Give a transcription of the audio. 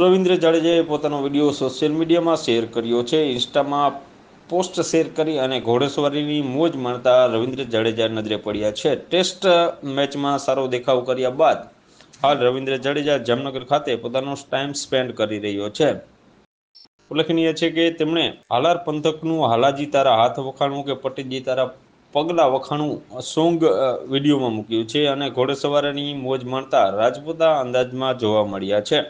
રવિન્દ્ર જાડેજાએ પોતાનો video social મીડિયામાં શેર કર્યો છે ઇન્સ્ટામાં પોસ્ટ શેર કરી અને ઘોડેસવારીની મોજ માણતા રવિન્દ્ર જાડેજા નજરે પડ્યા છે ટેસ્ટ મેચમાં સારો દેખાવ કર્યા બાદ હાલ રવિન્દ્ર જાડેજા જામનગર ખાતે પોતાનો ટાઈમ સ્પેન્ડ કરી રહ્યો છે ઉલ્લેખનીય છે કે તેમણે હાલાર પંથકનું હાલાજી તારા હાથ વખાણવું કે પટેજી તારા પગલા વખાણું સોંગ વિડીયોમાં મૂક્યું છે અને ઘોડેસવારની મોજ માણતા રાજપૂતા અંદાજમાં જોવા મળ્યા છે